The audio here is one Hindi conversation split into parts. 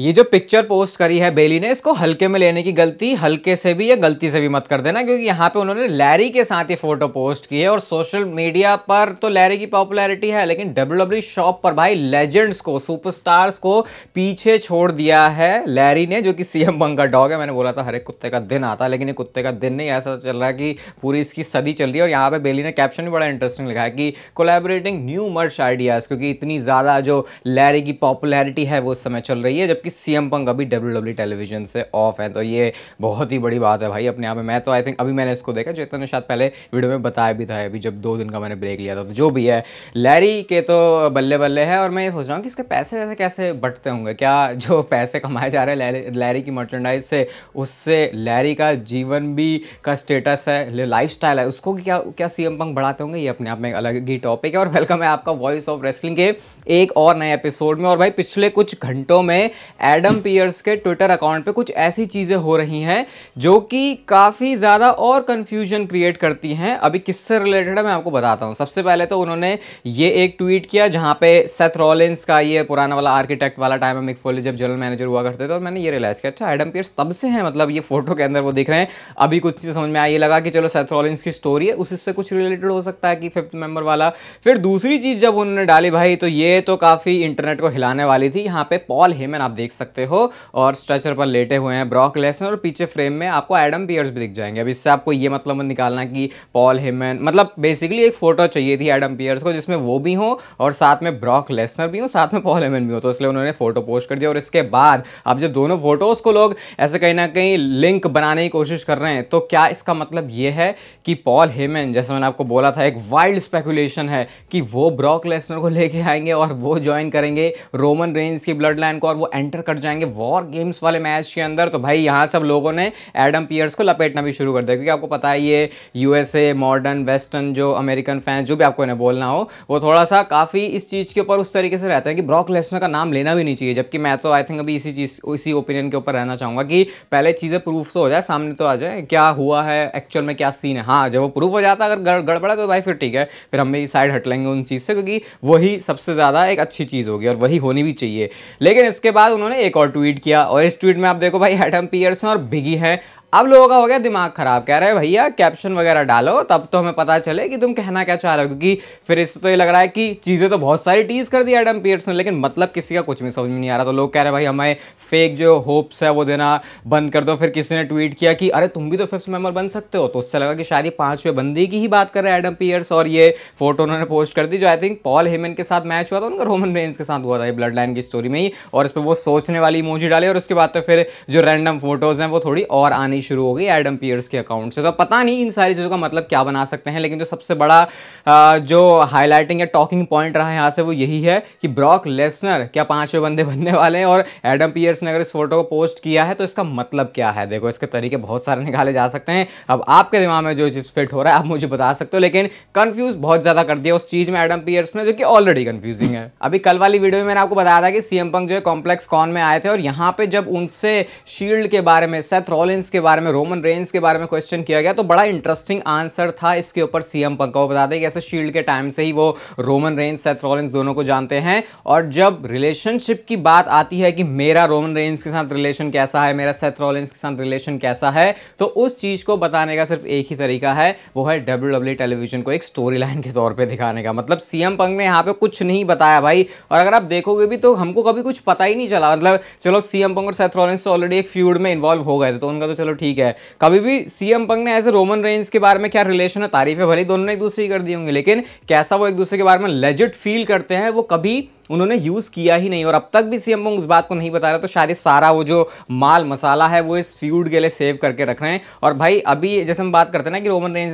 ये जो पिक्चर पोस्ट करी है बेली ने इसको हल्के में लेने की गलती हल्के से भी या गलती से भी मत कर देना क्योंकि यहाँ पे उन्होंने लैरी के साथ ये फोटो पोस्ट की है और सोशल मीडिया पर तो लैरी की पॉपुलैरिटी है लेकिन डब्ल्यू डब्ल्यू शॉप पर भाई लेजेंड्स को सुपरस्टार्स को पीछे छोड़ दिया है लैरी ने जो कि सीएम एम का डॉग है मैंने बोला था हर एक कुत्ते का दिन आता है लेकिन ये कुत्ते का दिन नहीं ऐसा चल रहा है कि पूरी इसकी सदी चल रही है और यहाँ पर बेली ने कैप्शन भी बड़ा इंटरेस्टिंग लिखा है कि कोलेबरेटिंग न्यू मर्च आइडियाज़ क्योंकि इतनी ज़्यादा जो लैरी की पॉपुलैरिटी है वो इस समय चल रही है जब जबकि सीएम पंक अभी डब्ल्यू डब्ल्यू टेलीविजन से ऑफ है तो ये बहुत ही बड़ी बात है भाई अपने आप में मैं तो आई थिंक अभी मैंने इसको देखा चेतन ने शायद पहले वीडियो में बताया भी था अभी जब दो दिन का मैंने ब्रेक लिया था तो जो भी है लैरी के तो बल्ले बल्ले है और मैं ये सोच रहा हूँ कि इसके पैसे वैसे कैसे बटते होंगे क्या जो पैसे कमाए जा रहे हैं लैरी की मर्चेंडाइज से उससे लैरी का जीवन भी का स्टेटस है लाइफ स्टाइल है उसको क्या क्या सी एम पंक बढ़ाते होंगे ये अपने आप में अलग ही टॉपिक है और वेलकम है आपका वॉइस ऑफ रेसलिंग के एक और नए एपिसोड में और भाई पिछले कुछ घंटों में एडम पियर्स के ट्विटर अकाउंट पे कुछ ऐसी चीज़ें हो रही हैं जो कि काफ़ी ज़्यादा और कन्फ्यूजन क्रिएट करती हैं अभी किससे रिलेटेड है मैं आपको बताता हूँ सबसे पहले तो उन्होंने ये एक ट्वीट किया जहाँ पे सेथ रॉलिन्स का ये पुराना वाला आर्किटेक्ट वाला टाइम में मिक जब जनरल मैनेजर हुआ करते थे तो मैंने ये रियलाइज़ किया अच्छा एडम पियर्स तब से हैं मतलब ये फोटो के अंदर वो दिख रहे हैं अभी कुछ चीज़ समझ में आई लगा कि चलो सेथ रॉलिन्स की स्टोरी है उससे कुछ रिलेटेड हो सकता है कि फिफ्थ मेंबर वाला फिर दूसरी चीज़ जब उन्होंने डाली भाई तो ये तो काफ़ी इंटरनेट को हिलाने वाली थी यहाँ पे पॉल हेमन आप देख देख सकते हो और स्ट्रेचर पर लेटे हुए हैं ब्रॉक लेसन और पीछे फ्रेम में आपको एडम पियर्स भी दिख जाएंगे अब इससे आपको ये मतलब निकालना कि पॉल हेमन मतलब बेसिकली एक फोटो चाहिए थी एडम पियर्स को जिसमें वो भी हो और साथ में ब्रॉक लेसनर भी हो साथ में पॉल हेमन भी हो तो इसलिए उन्होंने फोटो पोस्ट कर दिया और इसके बाद अब जब दोनों फोटोज़ को लोग ऐसे कहीं ना कहीं लिंक बनाने की कोशिश कर रहे हैं तो क्या इसका मतलब ये है कि पॉल हेमन जैसे मैंने आपको बोला था एक वाइल्ड स्पेकुलेशन है कि वो ब्रॉक लेसनर को लेके आएंगे और वो ज्वाइन करेंगे रोमन रेंज की ब्लड लाइन को और वो एंटर एंटर कर जाएंगे वॉर गेम्स वाले मैच के अंदर तो भाई यहाँ सब लोगों ने एडम पियर्स को लपेटना भी शुरू कर दिया क्योंकि आपको पता है ये यूएसए मॉडर्न वेस्टर्न जो अमेरिकन फैंस जो भी आपको इन्हें बोलना हो वो थोड़ा सा काफ़ी इस चीज़ के ऊपर उस तरीके से रहता है कि ब्रॉक लेसनर का नाम लेना भी नहीं चाहिए जबकि मैं तो आई थिंक अभी इसी चीज़ इसी ओपिनियन के ऊपर रहना चाहूँगा कि पहले चीज़ें प्रूफ तो हो जाए सामने तो आ जाए क्या हुआ है एक्चुअल में क्या सीन है हाँ जब वो प्रूफ हो जाता अगर गड़बड़ा तो भाई फिर ठीक है फिर हम भी साइड हट लेंगे उन चीज़ से क्योंकि वही सबसे ज़्यादा एक अच्छी चीज़ होगी और वही होनी भी चाहिए लेकिन इसके बाद उन्होंने एक और ट्वीट किया और इस ट्वीट में आप देखो भाई एडम पियर्सन और बिगी हैं अब लोगों का हो गया दिमाग खराब कह रहे हैं भैया कैप्शन वगैरह डालो तब तो हमें पता चले कि तुम कहना क्या चाह रहे हो क्योंकि फिर इससे तो ये लग रहा है कि चीज़ें तो बहुत सारी टीज कर दी एडम पियर्स ने लेकिन मतलब किसी का कुछ भी समझ में नहीं आ रहा तो लोग कह रहे हैं भाई हमें फेक जो होप्स है वो देना बंद कर दो फिर किसी ने ट्वीट किया कि अरे तुम भी तो फिफ्थ मेंबर बन सकते हो तो उससे लगा कि शायद ये पाँचवें बंदी की ही बात कर रहे हैं एडम पियर्स और ये फोटो उन्होंने पोस्ट कर दी जो आई थिंक पॉल हेमन के साथ मैच हुआ था उनका रोमन रेंज के साथ हुआ था ये ब्लड लाइन की स्टोरी में ही और इस पर वो सोचने वाली मोजी डाली और उसके बाद तो फिर जो रैंडम फोटोज़ हैं वो थोड़ी और आनी होनी शुरू हो गई एडम पियर्स के अकाउंट से तो पता नहीं इन सारी चीज़ों का मतलब क्या बना सकते हैं लेकिन जो सबसे बड़ा जो हाईलाइटिंग या टॉकिंग पॉइंट रहा है यहाँ से वो यही है कि ब्रॉक लेसनर क्या पाँचवें बंदे बनने वाले हैं और एडम पियर्स ने अगर इस फोटो को पोस्ट किया है तो इसका मतलब क्या है देखो इसके तरीके बहुत सारे निकाले जा सकते हैं अब आपके दिमाग में जो चीज़ फिट हो रहा है आप मुझे बता सकते हो लेकिन कन्फ्यूज़ बहुत ज़्यादा कर दिया उस चीज़ में एडम पियर्स ने जो कि ऑलरेडी कन्फ्यूजिंग है अभी कल वाली वीडियो में मैंने आपको बताया था कि सीएम पंक जो है कॉम्प्लेक्स कॉन में आए थे और यहाँ पर जब उनसे शील्ड के बारे में सेथ रॉलिंस के बारे बारे में रोमन रेंज के बारे में क्वेश्चन किया गया तो बड़ा इंटरेस्टिंग आंसर था इसके ऊपर सीएम पंका को बता दें कि ऐसे शील्ड के टाइम से ही वो रोमन रेंज सेथ रॉलिंस दोनों को जानते हैं और जब रिलेशनशिप की बात आती है कि मेरा रोमन रेंज के साथ रिलेशन कैसा है मेरा सेथ रॉलिंस के साथ रिलेशन कैसा है तो उस चीज़ को बताने का सिर्फ एक ही तरीका है वो है डब्ल्यू टेलीविजन e को एक स्टोरी लाइन के तौर पर दिखाने का मतलब सीएम पंक ने यहाँ पे कुछ नहीं बताया भाई और अगर आप देखोगे भी तो हमको कभी कुछ पता ही नहीं चला मतलब चलो सीएम पंक और सेथ रॉलिंस ऑलरेडी एक फ्यूड में इन्वॉल्व हो गए थे तो उनका तो चलो ठीक है कभी भी सीएम पंग ने ऐसे रोमन रेंज के बारे में क्या रिलेशन है तारीफ है भले दोनों ने एक दूसरे की कर दी होंगी लेकिन कैसा वो एक दूसरे के बारे में लेजिट फील करते हैं वो कभी उन्होंने यूज़ किया ही नहीं और अब तक भी सीएम उस बात को नहीं बता रहे तो शायद सारा वो जो माल मसाला है वो इस फ्यूड के लिए सेव करके रख रहे हैं और भाई अभी जैसे हम बात करते हैं ना कि रोमन रेंज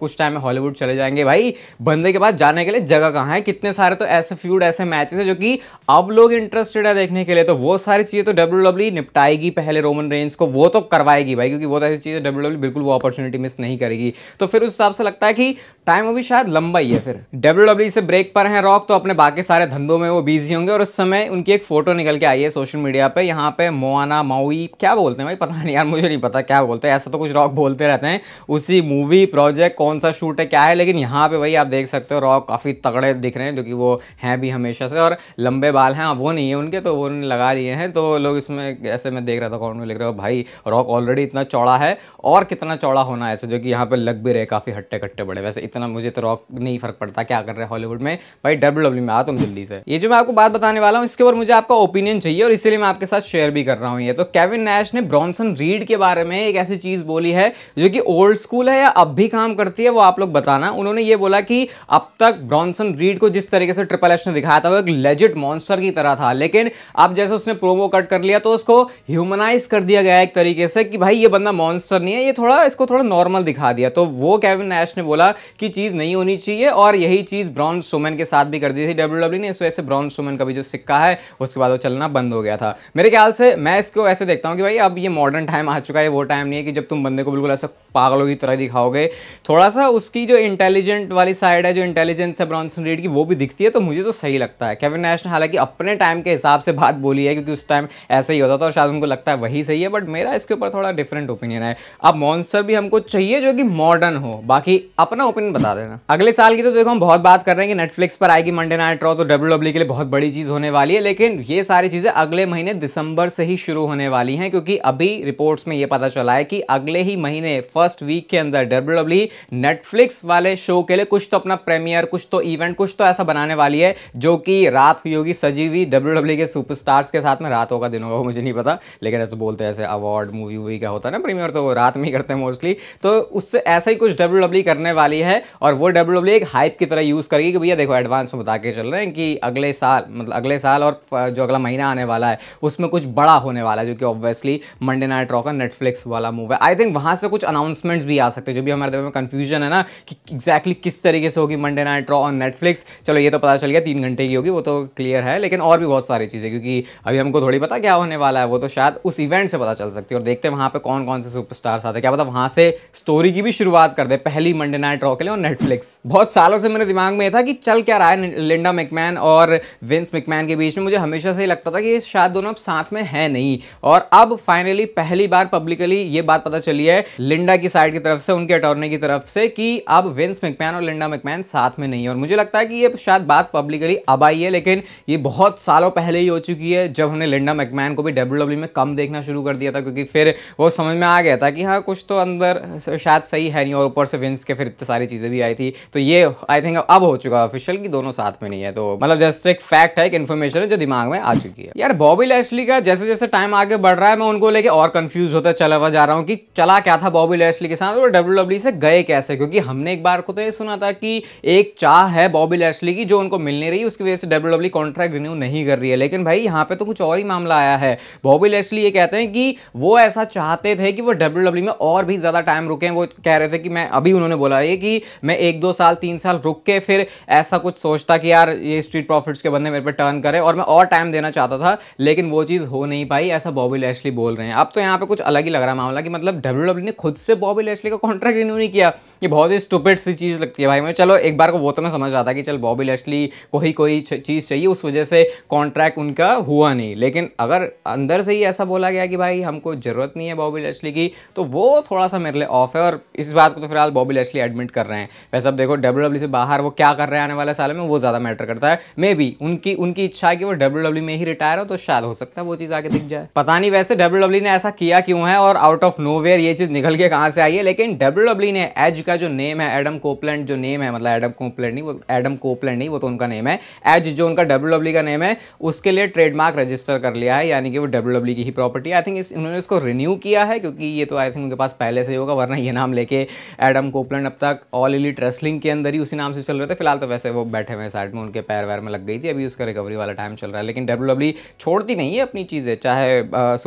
कुछ टाइम में हॉलीवुड चले जाएंगे भाई बंदे के पास जाने के लिए जगह कहाँ है कितने सारे तो ऐसे फ्यूड ऐसे मैचेस है जो कि अब लोग इंटरेस्टेड है देखने के लिए तो वो सारी चीज़ें तो डब्ल्यू e निपटाएगी पहले रोमन रेंज को वो तो करवाएगी भाई क्योंकि वो तो ऐसी है डब्ल्यू e बिल्कुल वो अपॉर्चुनिटी मिस नहीं करेगी तो फिर उस हिसाब से लगता है कि टाइम अभी शायद लंबा ही है फिर डब्ल्यू e से ब्रेक पर है रॉक तो अपने बाकी सारे धंधों में वो बिजी होंगे और उस समय उनकी एक फ़ोटो निकल के आई है सोशल मीडिया पे यहाँ पे मोआना माउई क्या बोलते हैं भाई पता नहीं यार मुझे नहीं पता क्या बोलते हैं ऐसा तो कुछ रॉक बोलते रहते हैं उसी मूवी प्रोजेक्ट कौन सा शूट है क्या है लेकिन यहाँ पे भाई आप देख सकते हो रॉक काफ़ी तगड़े दिख रहे हैं जो कि वो हैं भी हमेशा से और लंबे बाल हैं वो नहीं है उनके तो वो उन्होंने लगा लिए हैं तो लोग इसमें ऐसे में देख रहा था कौन में लिख रहे हो भाई रॉक ऑलरेडी इतना चौड़ा है और कितना चौड़ा होना है ऐसे जो कि यहाँ पर लग भी रहे काफ़ी हट्टे कट्टे बड़े वैसे इतना मुझे तो रॉक नहीं फ़र्क पड़ता क्या कर रहे हैं हॉलीवुड में भाई डब्ल्यू e में आ तुम जल्दी से ये जो मैं आपको बात बताने वाला हूँ इसके ऊपर मुझे आपका ओपिनियन चाहिए और इसीलिए मैं आपके साथ शेयर भी कर रहा हूँ ये तो केविन नैश ने ब्रॉन्सन रीड के बारे में एक ऐसी चीज़ बोली है जो कि ओल्ड स्कूल है या अब भी काम करती है वो आप लोग बताना उन्होंने ये बोला कि अब तक ब्रॉन्सन रीड को जिस तरीके से ट्रिपल एच ने दिखाया था वो एक लेजिट मॉन्स्टर की तरह था लेकिन अब जैसे उसने प्रोमो कट कर लिया तो उसको ह्यूमनाइज कर दिया गया एक तरीके से कि भाई ये बंदा मॉन्स्टर नहीं है ये थोड़ा इसको थोड़ा नॉर्मल दिखा दिया तो वो केविन नैश ने बोला कि चीज़ नहीं होनी चाहिए और यही चीज़ ब्रॉन्स सोमैन के साथ भी कर दी थी डब्ल्यू e ने इस वजह से ब्रॉन्ज रोमन का भी जो सिक्का है उसके बाद वो चलना बंद हो गया था मेरे ख्याल से मैं इसको ऐसे देखता हूँ कि भाई अब ये मॉडर्न टाइम आ चुका है वो टाइम नहीं है कि जब तुम बंदे को बिल्कुल ऐसा पागलों की तरह दिखाओगे थोड़ा सा उसकी जो इंटेलिजेंट वाली साइड है जो इंटेलिजेंस है ब्रॉन्सन रीड की वो भी दिखती है तो मुझे तो सही लगता है केविन नैश ने हालांकि अपने टाइम के हिसाब से बात बोली है क्योंकि उस टाइम ऐसा ही होता था और शायद उनको लगता है वही सही है बट मेरा इसके ऊपर थोड़ा डिफरेंट ओपिनियन है अब मॉन्सर भी हमको चाहिए जो कि मॉडर्न हो बाकी अपना ओपिनियन बता देना अगले साल की तो देखो हम बहुत बात कर रहे हैं कि नेटफ्लिक्स पर आएगी मंडे नाइट रॉ तो डब्ल्यू के लिए बहुत बड़ी चीज़ होने वाली है लेकिन ये सारी चीज़ें अगले महीने दिसंबर से ही शुरू होने वाली हैं क्योंकि अभी रिपोर्ट्स में ये पता चला है कि अगले ही महीने फर्स्ट वीक के अंदर डब्ल्यू डब्ल्यू नेटफ्लिक्स वाले शो के लिए कुछ तो अपना प्रीमियर कुछ तो इवेंट कुछ तो ऐसा बनाने वाली है जो कि रात हुई होगी सजी हुई डब्ल्यू डब्ल्यू के सुपरस्टार्स के साथ में रात होगा दिन होगा मुझे नहीं पता लेकिन ऐसे बोलते हैं ऐसे अवार्ड मूवी वूवी का होता है ना प्रीमियर तो वो रात में ही करते हैं मोस्टली तो उससे ऐसा ही कुछ डब्ल्यू करने वाली है और वो डब्ल्यू एक हाइप की तरह यूज़ करेगी कि भैया देखो एडवांस में बता के चल रहे हैं कि अगले साल मतलब अगले साल और जो अगला महीना आने वाला है उसमें कुछ बड़ा होने वाला है जो कि obviously Monday Night Raw Netflix वाला मूव है आई थिंक वहाँ से कुछ अनाउंस अनाउंसमेंट्स भी आ सकते हैं जो भी हमारे दिमाग में कंफ्यूजन है ना कि एग्जैक्टली किस तरीके से होगी Monday Night Raw on Netflix चलो ये तो पता चल गया तीन घंटे की होगी वो तो क्लियर है लेकिन और भी बहुत सारी चीज़ें क्योंकि अभी हमको थोड़ी पता क्या होने वाला है वो तो शायद उस इवेंट से पता चल सकती है और देखते हैं वहाँ पर कौन कौन से सुपरस्टार्स आते हैं क्या पता वहाँ से स्टोरी की भी शुरुआत कर दे पहली मंडे नाइट रॉ के लिए और नेटफ्लिक्स बहुत सालों से मेरे दिमाग में था कि चल क्या रहा है लिंडा मैकमैन और विंस मैकमैन के बीच में मुझे हमेशा से ही लगता था कि शायद दोनों अब साथ में है नहीं और अब फाइनली पहली बार पब्लिकली ये बात पता चली है लिंडा की साइड की तरफ से उनके अटॉर्नी की तरफ से कि अब विंस मैकमैन और लिंडा मैकमैन साथ में नहीं है और मुझे लगता है कि ये शायद बात पब्लिकली अब आई है लेकिन ये बहुत सालों पहले ही हो चुकी है जब हमने लिंडा मैकमैन को भी डब्ल्यू e में कम देखना शुरू कर दिया था क्योंकि फिर वो समझ में आ गया था कि हाँ कुछ तो अंदर शायद सही है नहीं और ऊपर से विंस के फिर इतनी सारी चीज़ें भी आई थी तो ये आई थिंक अब हो चुका है ऑफिशियल कि दोनों साथ में नहीं है तो मतलब जस्ट एक फैक्ट है एक इन्फॉर्मेशन है जो दिमाग में आ चुकी है यार बॉबी लेस्ली का जैसे जैसे टाइम आगे बढ़ रहा है मैं उनको लेकर और कन्फ्यूज होता चला हुआ जा रहा हूँ कि चला क्या था बॉबी लेस्ली लेस्ली के साथ और डब्ल्यू डब्ल्यू e से गए कैसे क्योंकि हमने एक बार को तो ये सुना था कि एक चाह है बॉबी लेस्ली की जो उनको मिल नहीं रही उसकी वजह से डब्ल्यू डब्ल्यू कॉन्ट्रैक्ट रिन्यू नहीं कर रही है लेकिन भाई यहाँ पे तो कुछ और ही मामला आया है बॉबी लेस्ली ये कहते हैं कि वो ऐसा चाहते थे कि वो डब्ल्यू डब्ल्यू e में और भी ज़्यादा टाइम रुके वो कह रहे थे कि मैं अभी उन्होंने बोला ये कि मैं एक दो साल तीन साल रुक के फिर ऐसा कुछ सोचता कि यार ये स्ट्रीट प्रॉफिट्स के बंदे मेरे पर टर्न करे और मैं और टाइम देना चाहता था लेकिन वो चीज़ हो नहीं पाई ऐसा बॉबी लेस्ली बोल रहे हैं अब तो यहाँ पे कुछ अलग ही लग रहा है मामला कि मतलब डब्ल्यू e ने खुद से बॉबी लेस्ली का कॉन्ट्रैक्ट रिन्यू नहीं किया ये बहुत ही स्टूपेट सी चीज़ लगती है भाई मैं चलो एक बार को वो तो मैं समझ रहा था कि चल बॉबी लेस्ली को ही कोई चीज़ चाहिए उस वजह से कॉन्ट्रैक्ट उनका हुआ नहीं लेकिन अगर अंदर से ही ऐसा बोला गया कि भाई हमको ज़रूरत नहीं है बॉबी लेस्ली की तो वो थोड़ा सा मेरे लिए ऑफ है और इस बात को तो फिलहाल बॉबी लेस्ली एडमिट कर रहे हैं वैसे अब देखो डब्ल्यू e से बाहर वो क्या कर रहे हैं आने वाले साल में वो ज़्यादा मैटर करता है मे बी उनकी उनकी इच्छा है कि वो डब्ल्यू e में ही रिटायर हो तो शायद हो सकता है वो चीज़ आगे दिख जाए पता नहीं वैसे डब्ल्यू e ने ऐसा किया क्यों है और आउट ऑफ नो ये चीज़ निकल के कहाँ से आई है लेकिन डब्ल्यू डब्ल्यू ने एज का जो नेम है एडम कोपलैंड जो नेम है मतलब एडम कोपलैंड नहीं वो एडम कोपलैंड नहीं वो तो उनका नेम है एज जो उनका डब्ल्यू डब्ल्यू का नेम है उसके लिए ट्रेडमार्क रजिस्टर कर लिया है यानी कि वो डब्ल्यू डब्ल्यू की ही प्रॉपर्टी आई थिंक इस उन्होंने इसको रिन्यू किया है क्योंकि ये तो आई थिंक उनके पास पहले से ही होगा वरना ये नाम लेके एडम कोपलैंड अब तक ऑल इलीट रेसलिंग के अंदर ही उसी नाम से चल रहे थे फिलहाल तो वैसे वो बैठे हुए साइड में उनके पैर वैर में लग गई थी अभी उसका रिकवरी वाला टाइम चल रहा है लेकिन डब्ल्यू डब्ल्यू छोड़ती नहीं है अपनी चीज़ें चाहे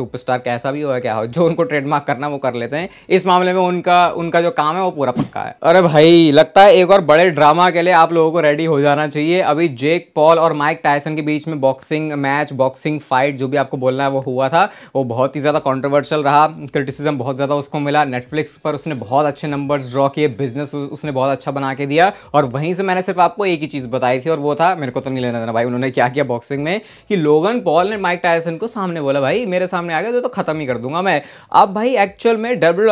सुपरस्टार कैसा भी हो या क्या हो जो उनको ट्रेडमार्क करना वो कर लेते हैं इस मामले मामले में उनका उनका जो काम है वो पूरा पक्का है अरे भाई लगता है एक और बड़े ड्रामा के लिए आप लोगों को रेडी हो जाना चाहिए अभी जेक पॉल और माइक टायसन के बीच में बॉक्सिंग मैच बॉक्सिंग फाइट जो भी आपको बोलना है वो हुआ था वो बहुत ही ज़्यादा कॉन्ट्रोवर्शियल रहा क्रिटिसिज्म बहुत ज़्यादा उसको मिला नेटफ्लिक्स पर उसने बहुत अच्छे नंबर ड्रॉ किए बिजनेस उसने बहुत अच्छा बना के दिया और वहीं से मैंने सिर्फ आपको एक ही चीज़ बताई थी और वो था मेरे को तो नहीं लेना देना भाई उन्होंने क्या किया बॉक्सिंग में कि लोगन पॉल ने माइक टायसन को सामने बोला भाई मेरे सामने आ गया तो, तो खत्म ही कर दूंगा मैं अब भाई एक्चुअल में डब्ल्यू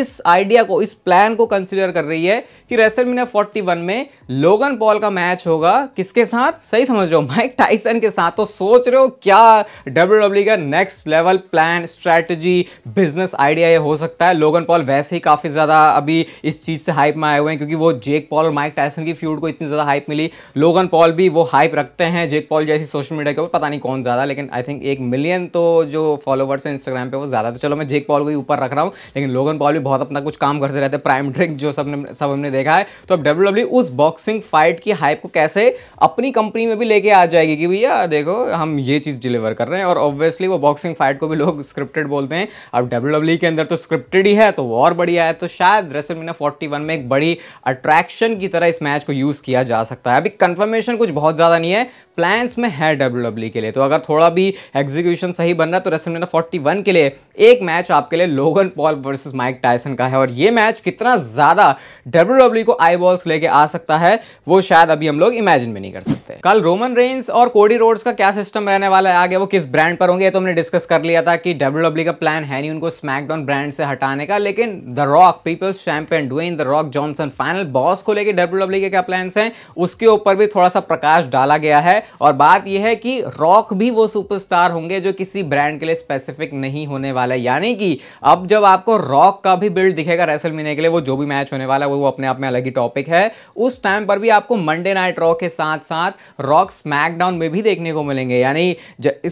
इस आइडिया को इस प्लान को कंसिडर कर रही है कि रेसल मीना फोर्टी में लोगन पॉल का मैच होगा किसके साथ सही समझ रहे हो माइक टाइसन के साथ तो सोच रहे हो क्या डब्ल्यू डब्ल्यू e का next level plan strategy business idea ये हो सकता है लोगन पॉल वैसे ही काफ़ी ज़्यादा अभी इस चीज़ से हाइप में आए हुए हैं क्योंकि वो जेक पॉल और माइक टाइसन की फ्यूड को इतनी ज़्यादा हाइप मिली लोगन पॉल भी वो हाइप रखते हैं जेक पॉल जैसी सोशल मीडिया के ऊपर पता नहीं कौन ज़्यादा लेकिन आई थिंक एक मिलियन तो जो फॉलोवर्स हैं इंस्टाग्राम पर वो ज़्यादा तो चलो मैं जेक पॉल को ही ऊपर रख रहा हूँ लेकिन लोगन पॉल भी बहुत अपना कुछ काम करते रहते हैं प्राइम ड्रिंक जो सब ने सब हमने देखा है तो अब डब्ल्यू डब्ल्यू e उस बॉक्सिंग फाइट की हाइप को कैसे अपनी कंपनी में भी लेके आ जाएगी कि भैया देखो हम ये चीज़ डिलीवर कर रहे हैं और ऑब्वियसली वो बॉक्सिंग फाइट को भी लोग स्क्रिप्टेड बोलते हैं अब डब्ल्यू e के अंदर तो स्क्रिप्टेड ही है तो वो और बढ़िया है तो शायद मीना फोर्टी में एक बड़ी अट्रैक्शन की तरह इस मैच को यूज़ किया जा सकता है अभी कन्फर्मेशन कुछ बहुत ज़्यादा नहीं है प्लान्स में है डब्ल्यू e के लिए तो अगर थोड़ा भी एग्जीक्यूशन सही बन रहा है तो मीना फोर्टी के लिए एक मैच आपके लिए Logan Paul versus Mike Tyson का है और ये मैच कितना ज़्यादा डब्ल्यू e को आई बॉल्स लेके आ सकता है वो शायद अभी हम लोग इमेजिन भी नहीं कर सकते कल रोमन रेंस और कोडी रोड्स का क्या सिस्टम रहने वाला है आगे वो किस ब्रांड पर होंगे तो हमने डिस्कस कर लिया था कि डब्ल्यू e का प्लान है नहीं उनको स्मैकडाउन ब्रांड से हटाने का लेकिन the Rock people's champion Dwayne the Rock Johnson final boss को लेकर डब्ल्यू e के क्या प्लान है उसके ऊपर भी थोड़ा सा प्रकाश डाला गया है और बात यह है कि रॉक भी वो सुपरस्टार होंगे जो किसी ब्रांड के लिए स्पेसिफिक नहीं होने वाले वाला है यानी कि अब जब आपको रॉक का भी बिल्ड दिखेगा रेसल मीने के लिए वो जो भी मैच होने वाला है वो अपने आप में अलग ही टॉपिक है उस टाइम पर भी आपको मंडे नाइट रॉक के साथ साथ रॉक स्मैकडाउन में भी देखने को मिलेंगे यानी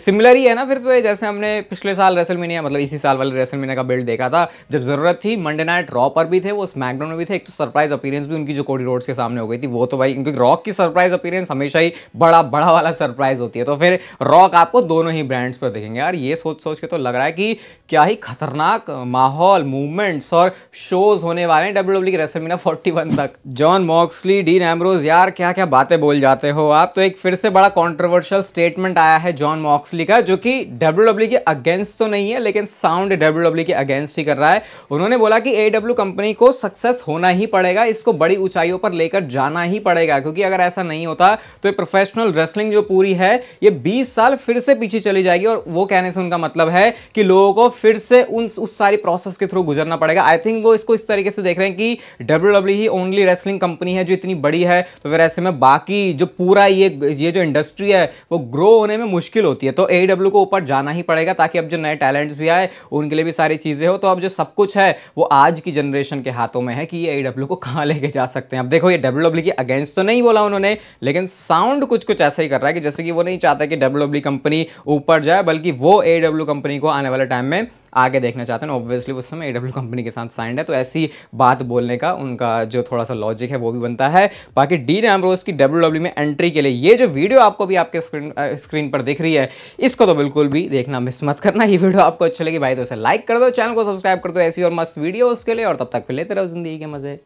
सिमिलर ही है ना फिर तो जैसे हमने पिछले साल रेसल मीनिया मतलब इसी साल वाले रेसल मीनिया का बिल्ड देखा था जब ज़रूरत थी मंडे नाइट रॉ पर भी थे वो स्मैकडाउन में भी थे एक तो सरप्राइज अपीरेंस भी उनकी जो कोडी रोड्स के सामने हो गई थी वो तो भाई क्योंकि रॉक की सरप्राइज अपीरेंस हमेशा ही बड़ा बड़ा वाला सरप्राइज होती है तो फिर रॉक आपको दोनों ही ब्रांड्स पर देखेंगे यार ये सोच सोच के तो लग रहा है कि क्या ही खतरनाक माहौल मूवमेंट्स और शोज होने वाले हैं डब्ल्यू डब्ल्यू की मीना फोर्टी वन तक जॉन मॉक्सली डीन एमरोज यार क्या क्या बातें बोल जाते हो आप तो एक फिर से बड़ा कॉन्ट्रोवर्शियल स्टेटमेंट आया है जॉन मॉक्सली का जो कि डब्ल्यू डब्ल्यू e के अगेंस्ट तो नहीं है लेकिन साउंड डब्ल्यू डब्ल्यू के अगेंस्ट ही कर रहा है उन्होंने बोला कि ए डब्ल्यू कंपनी को सक्सेस होना ही पड़ेगा इसको बड़ी ऊंचाइयों पर लेकर जाना ही पड़ेगा क्योंकि अगर ऐसा नहीं होता तो ये प्रोफेशनल रेसलिंग जो पूरी है ये बीस साल फिर से पीछे चली जाएगी और वो कहने से उनका मतलब है कि लोगों को फिर से उन उस सारी प्रोसेस के थ्रू गुजरना पड़ेगा आई थिंक वो इसको इस तरीके से देख रहे हैं कि डब्ल्यू डब्ल्यू ही ओनली रेसलिंग कंपनी है जो इतनी बड़ी है तो फिर ऐसे में बाकी जो पूरा ये ये जो इंडस्ट्री है वो ग्रो होने में मुश्किल होती है तो ए डब्ल्यू e को ऊपर जाना ही पड़ेगा ताकि अब जो नए टैलेंट्स भी आए उनके लिए भी सारी चीज़ें हो तो अब जो सब कुछ है वो आज की जनरेशन के हाथों में है कि ये ए डब्ल्यू e को कहाँ लेके जा सकते हैं अब देखो ये डब्ल्यू डब्ल्यू e के अगेंस्ट तो नहीं बोला उन्होंने लेकिन साउंड कुछ कुछ ऐसा ही कर रहा है कि जैसे कि वो नहीं चाहता कि डब्ल्यू डब्ल्यू कंपनी ऊपर जाए बल्कि वो ए डब्ल्यू कंपनी को आने वाले टाइम में आगे देखना चाहते हैं ऑब्वियसली उस समय ए कंपनी के साथ साइंड है तो ऐसी बात बोलने का उनका जो थोड़ा सा लॉजिक है वो भी बनता है बाकी डी एम्ब्रोज की डब्ल्यू डब्ल्यू e में एंट्री के लिए ये जो वीडियो आपको भी आपके स्क्रीन स्क्रीन पर दिख रही है इसको तो बिल्कुल भी देखना मिस मत करना ये वीडियो आपको अच्छी लगी भाई तो इसे लाइक कर दो चैनल को सब्सक्राइब कर दो ऐसी और मस्त वीडियो उसके लिए और तब तक फिर लेते रहो जिंदगी के मज़े